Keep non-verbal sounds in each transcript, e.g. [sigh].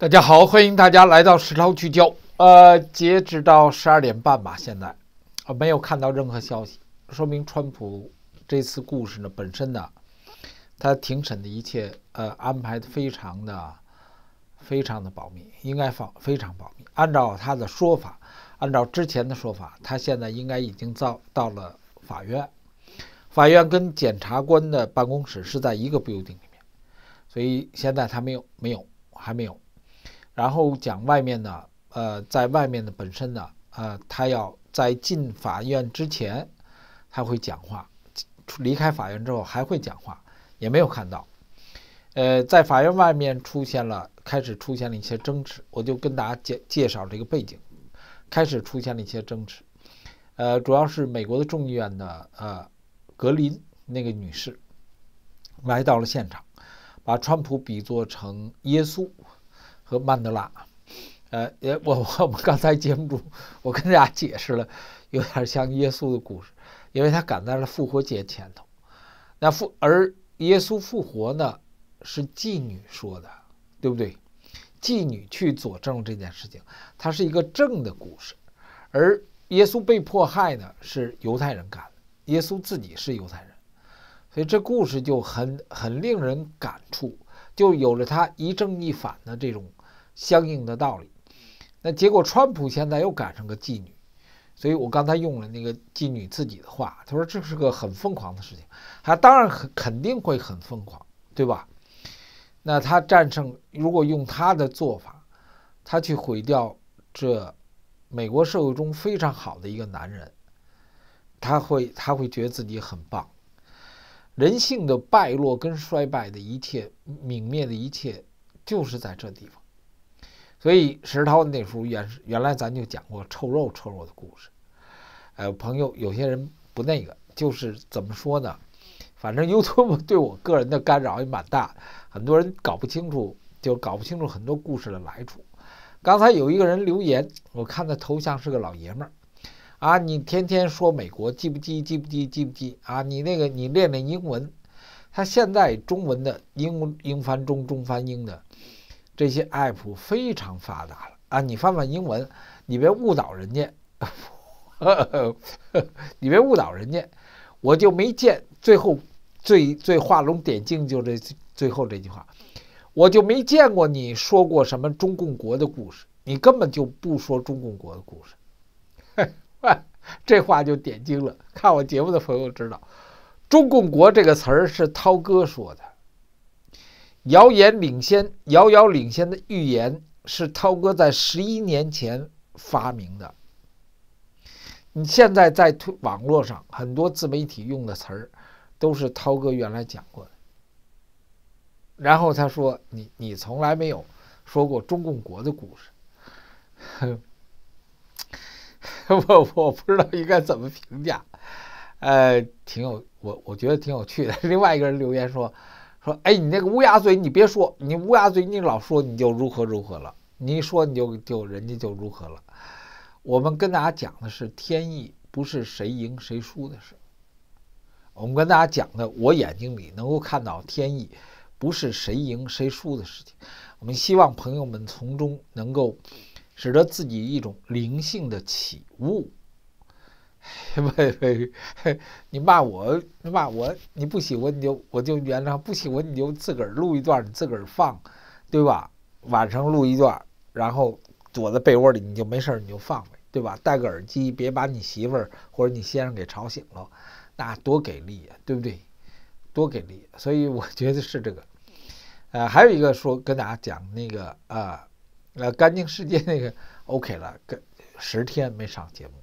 大家好，欢迎大家来到实操聚焦。呃，截止到十二点半吧，现在啊没有看到任何消息，说明川普这次故事呢本身呢，他庭审的一切呃安排的非常的非常的保密，应该放非常保密。按照他的说法，按照之前的说法，他现在应该已经到到了法院，法院跟检察官的办公室是在一个 building 里面，所以现在他没有没有还没有。然后讲外面呢，呃，在外面的本身呢，呃，他要在进法院之前，他会讲话，离开法院之后还会讲话，也没有看到。呃，在法院外面出现了，开始出现了一些争执，我就跟大家介介绍这个背景，开始出现了一些争执，呃，主要是美国的众议院的呃格林那个女士，来到了现场，把川普比作成耶稣。和曼德拉，呃，也我我们刚才节目中，我跟大家解释了，有点像耶稣的故事，因为他赶在了复活节前头。那复而耶稣复活呢，是妓女说的，对不对？妓女去佐证这件事情，它是一个正的故事。而耶稣被迫害呢，是犹太人干的，耶稣自己是犹太人，所以这故事就很很令人感触，就有了他一正一反的这种。相应的道理，那结果，川普现在又赶上个妓女，所以我刚才用了那个妓女自己的话，他说这是个很疯狂的事情，他当然肯肯定会很疯狂，对吧？那他战胜，如果用他的做法，他去毁掉这美国社会中非常好的一个男人，他会他会觉得自己很棒，人性的败落跟衰败的一切泯灭的一切，就是在这地方。所以石涛那时候原原来咱就讲过臭肉臭肉的故事，呃，朋友有些人不那个，就是怎么说呢？反正 YouTube 对我个人的干扰也蛮大，很多人搞不清楚，就搞不清楚很多故事的来处。刚才有一个人留言，我看他头像是个老爷们儿，啊，你天天说美国记不记记不记记不记啊？你那个你练练英文，他现在中文的英英翻中中翻英的。这些 app 非常发达了啊！你翻翻英文，你别误导人家，[laughs] 你别误导人家。我就没见最后，最最画龙点睛就这最后这句话，我就没见过你说过什么中共国的故事，你根本就不说中共国的故事。[laughs] 这话就点睛了。看我节目的朋友知道，中共国这个词儿是涛哥说的。谣言领先，遥遥领先的预言是涛哥在十一年前发明的。你现在在推网络上，很多自媒体用的词儿，都是涛哥原来讲过的。然后他说：“你你从来没有说过中共国的故事。[laughs] ”我我不知道应该怎么评价，呃，挺有我我觉得挺有趣的。另外一个人留言说。说哎，你那个乌鸦嘴，你别说，你乌鸦嘴，你老说你就如何如何了，你一说你就就人家就如何了。我们跟大家讲的是天意，不是谁赢谁输的事。我们跟大家讲的，我眼睛里能够看到天意，不是谁赢谁输的事情。我们希望朋友们从中能够，使得自己一种灵性的起悟。嘿 [laughs] 嘿，[laughs] 你骂我，你骂我，你不喜欢你就我就原谅，不喜欢你就自个儿录一段，你自个儿放，对吧？晚上录一段，然后躲在被窝里，你就没事儿，你就放呗，对吧？戴个耳机，别把你媳妇儿或者你先生给吵醒了，那多给力呀，对不对？多给力，所以我觉得是这个。呃，还有一个说跟大家讲那个啊，呃，干净世界那个 OK 了，跟十天没上节目。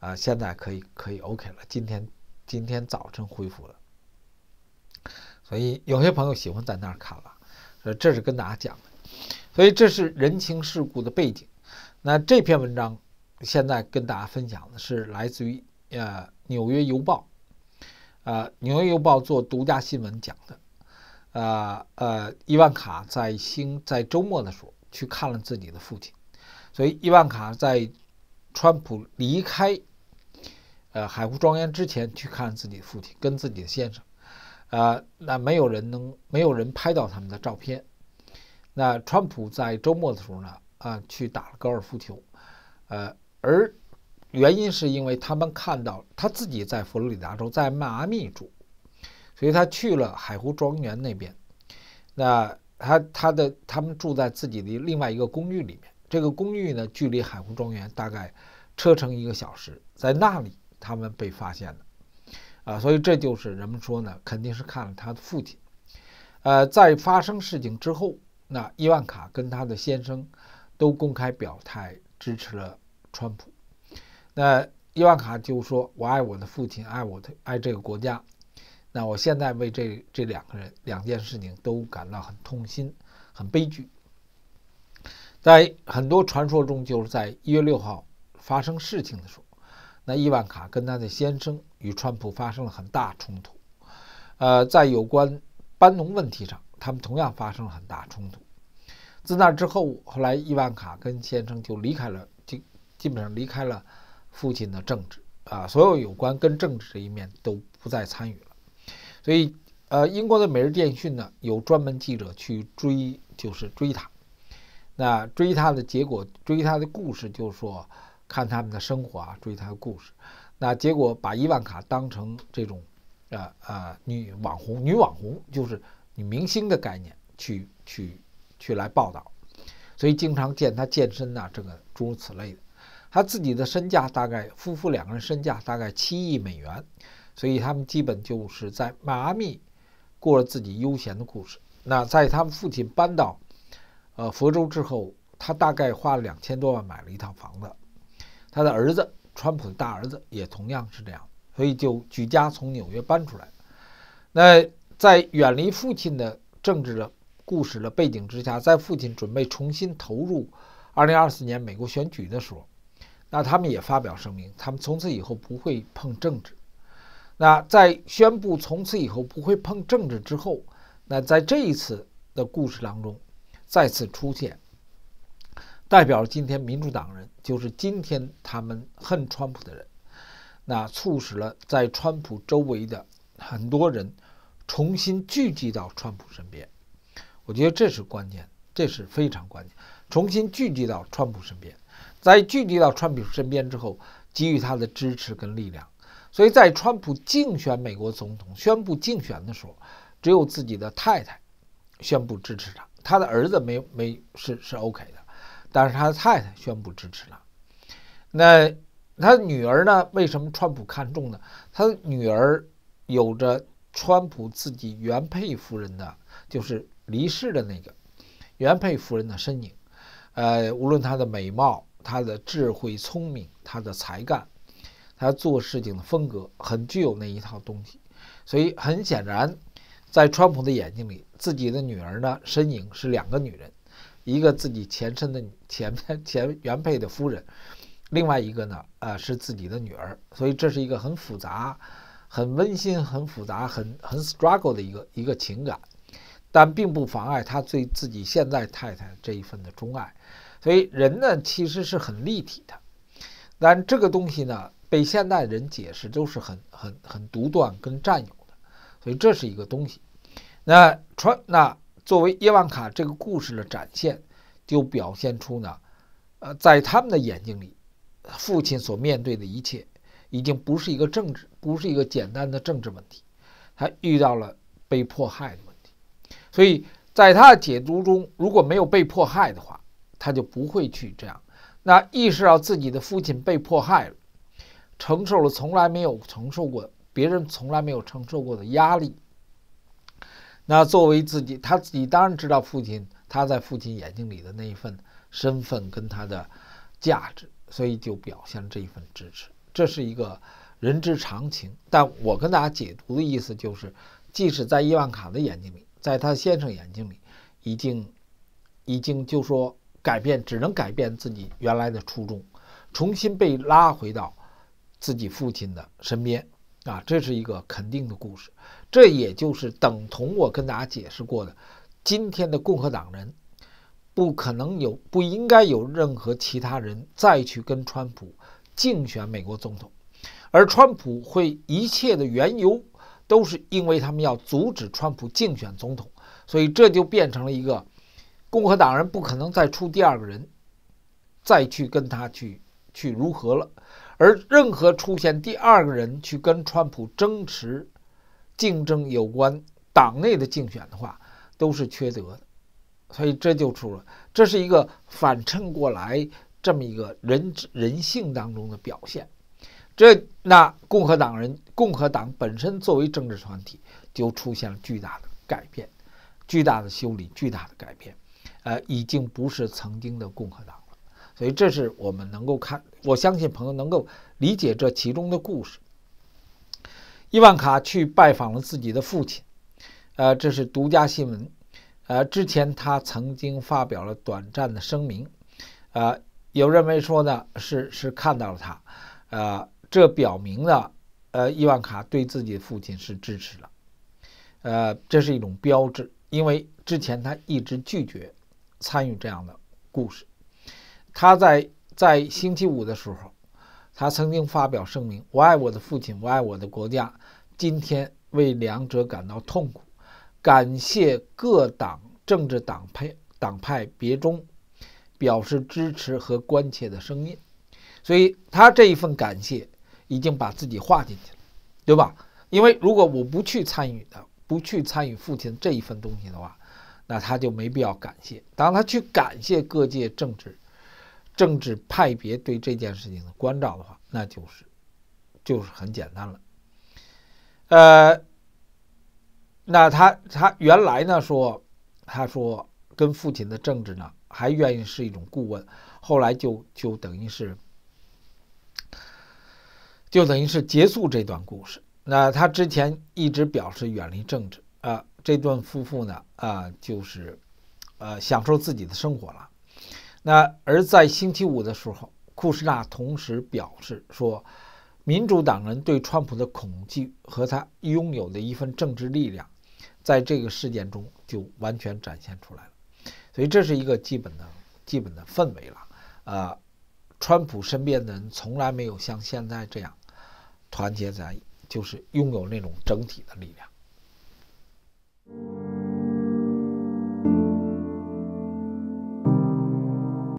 啊，现在可以可以 OK 了。今天今天早晨恢复了，所以有些朋友喜欢在那儿看了，所以这是跟大家讲的。所以这是人情世故的背景。那这篇文章现在跟大家分享的是来自于呃《纽约邮报》。呃，《纽约邮报》做独家新闻讲的。呃呃，伊万卡在星在周末的时候去看了自己的父亲，所以伊万卡在川普离开。呃，海湖庄园之前去看自己的父亲跟自己的先生，呃，那没有人能没有人拍到他们的照片。那川普在周末的时候呢，啊，去打了高尔夫球，呃，而原因是因为他们看到他自己在佛罗里达州在迈阿密住，所以他去了海湖庄园那边。那他他的他们住在自己的另外一个公寓里面，这个公寓呢距离海湖庄园大概车程一个小时，在那里。他们被发现了，啊，所以这就是人们说呢，肯定是看了他的父亲。呃，在发生事情之后，那伊万卡跟他的先生都公开表态支持了川普。那伊万卡就说：“我爱我的父亲，爱我的爱这个国家。”那我现在为这这两个人两件事情都感到很痛心，很悲剧。在很多传说中，就是在一月六号发生事情的时候。那伊万卡跟她的先生与川普发生了很大冲突，呃，在有关班农问题上，他们同样发生了很大冲突。自那之后，后来伊万卡跟先生就离开了，就基本上离开了父亲的政治啊，所有有关跟政治这一面都不再参与了。所以，呃，英国的《每日电讯》呢有专门记者去追，就是追他。那追他的结果，追他的故事就说。看他们的生活啊，追他的故事，那结果把伊万卡当成这种，呃呃女网红，女网红就是女明星的概念去去去来报道，所以经常见她健身呐，这个诸如此类的。他自己的身价大概，夫妇两个人身价大概七亿美元，所以他们基本就是在迈阿密过了自己悠闲的故事。那在他们父亲搬到呃佛州之后，他大概花了两千多万买了一套房子。他的儿子，川普的大儿子也同样是这样，所以就举家从纽约搬出来。那在远离父亲的政治的故事的背景之下，在父亲准备重新投入2024年美国选举的时候，那他们也发表声明，他们从此以后不会碰政治。那在宣布从此以后不会碰政治之后，那在这一次的故事当中，再次出现，代表了今天民主党人。就是今天他们恨川普的人，那促使了在川普周围的很多人重新聚集到川普身边。我觉得这是关键，这是非常关键。重新聚集到川普身边，在聚集到川普身边之后，给予他的支持跟力量。所以在川普竞选美国总统、宣布竞选的时候，只有自己的太太宣布支持他，他的儿子没没是是 OK 的。但是他的太太宣布支持了，那他女儿呢？为什么川普看中呢？他女儿有着川普自己原配夫人的，就是离世的那个原配夫人的身影。呃，无论她的美貌、她的智慧、聪明、她的才干、她做事情的风格，很具有那一套东西。所以很显然，在川普的眼睛里，自己的女儿呢，身影是两个女人。一个自己前身的前前原配的夫人，另外一个呢，呃，是自己的女儿，所以这是一个很复杂、很温馨、很复杂、很很 struggle 的一个一个情感，但并不妨碍他对自己现在太太这一份的钟爱。所以人呢，其实是很立体的，但这个东西呢，被现代人解释都是很很很独断跟占有的，所以这是一个东西。那穿那。作为伊万卡这个故事的展现，就表现出呢，呃，在他们的眼睛里，父亲所面对的一切，已经不是一个政治，不是一个简单的政治问题，他遇到了被迫害的问题。所以在他的解读中，如果没有被迫害的话，他就不会去这样。那意识到自己的父亲被迫害了，承受了从来没有承受过，别人从来没有承受过的压力。那作为自己，他自己当然知道父亲他在父亲眼睛里的那一份身份跟他的价值，所以就表现这一份支持，这是一个人之常情。但我跟大家解读的意思就是，即使在伊万卡的眼睛里，在他先生眼睛里，已经，已经就说改变，只能改变自己原来的初衷，重新被拉回到自己父亲的身边。啊，这是一个肯定的故事，这也就是等同我跟大家解释过的。今天的共和党人不可能有，不应该有任何其他人再去跟川普竞选美国总统，而川普会一切的缘由都是因为他们要阻止川普竞选总统，所以这就变成了一个共和党人不可能再出第二个人再去跟他去去如何了。而任何出现第二个人去跟川普争持、竞争有关党内的竞选的话，都是缺德的。所以这就出了，这是一个反衬过来这么一个人人性当中的表现。这那共和党人，共和党本身作为政治团体，就出现了巨大的改变、巨大的修理、巨大的改变。呃，已经不是曾经的共和党。所以这是我们能够看，我相信朋友能够理解这其中的故事。伊万卡去拜访了自己的父亲，呃，这是独家新闻，呃，之前他曾经发表了短暂的声明，呃，有认为说呢是是看到了他，呃，这表明了，呃，伊万卡对自己的父亲是支持了，呃，这是一种标志，因为之前他一直拒绝参与这样的故事。他在在星期五的时候，他曾经发表声明：“我爱我的父亲，我爱我的国家。今天为两者感到痛苦，感谢各党政治党派党派别中表示支持和关切的声音。”所以，他这一份感谢已经把自己画进去了，对吧？因为如果我不去参与的，不去参与父亲这一份东西的话，那他就没必要感谢。当他去感谢各界政治。政治派别对这件事情的关照的话，那就是就是很简单了。呃，那他他原来呢说，他说跟父亲的政治呢还愿意是一种顾问，后来就就等于是就等于是结束这段故事。那他之前一直表示远离政治啊，这段夫妇呢啊就是呃享受自己的生活了。那而在星期五的时候，库什纳同时表示说，民主党人对川普的恐惧和他拥有的一份政治力量，在这个事件中就完全展现出来了。所以这是一个基本的基本的氛围了。啊，川普身边的人从来没有像现在这样团结在，就是拥有那种整体的力量。